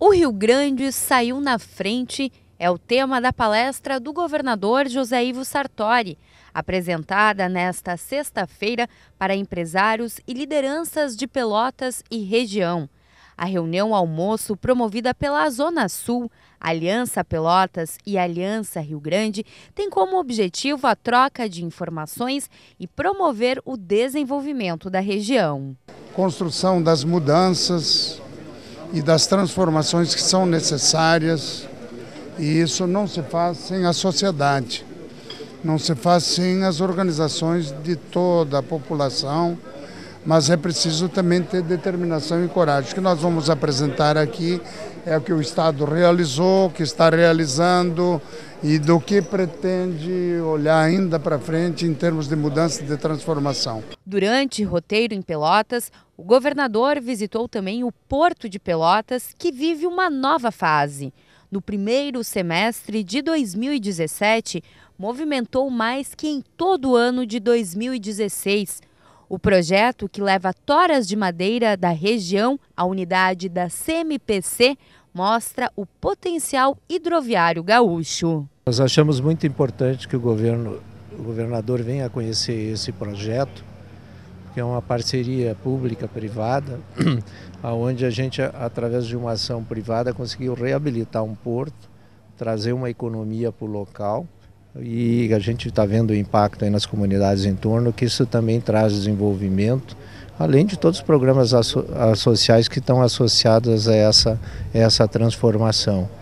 O Rio Grande saiu na frente é o tema da palestra do governador José Ivo Sartori, apresentada nesta sexta-feira para empresários e lideranças de Pelotas e região. A reunião almoço promovida pela Zona Sul, Aliança Pelotas e Aliança Rio Grande tem como objetivo a troca de informações e promover o desenvolvimento da região construção das mudanças e das transformações que são necessárias. E isso não se faz sem a sociedade, não se faz sem as organizações de toda a população, mas é preciso também ter determinação e coragem. O que nós vamos apresentar aqui é o que o Estado realizou, que está realizando e do que pretende olhar ainda para frente em termos de mudança e de transformação. Durante roteiro em Pelotas, o governador visitou também o Porto de Pelotas, que vive uma nova fase. No primeiro semestre de 2017, movimentou mais que em todo o ano de 2016. O projeto, que leva toras de madeira da região à unidade da CMPC, mostra o potencial hidroviário gaúcho. Nós achamos muito importante que o governo, o governador venha a conhecer esse projeto que é uma parceria pública-privada, onde a gente, através de uma ação privada, conseguiu reabilitar um porto, trazer uma economia para o local e a gente está vendo o impacto nas comunidades em torno, que isso também traz desenvolvimento, além de todos os programas sociais que estão associados a essa, a essa transformação.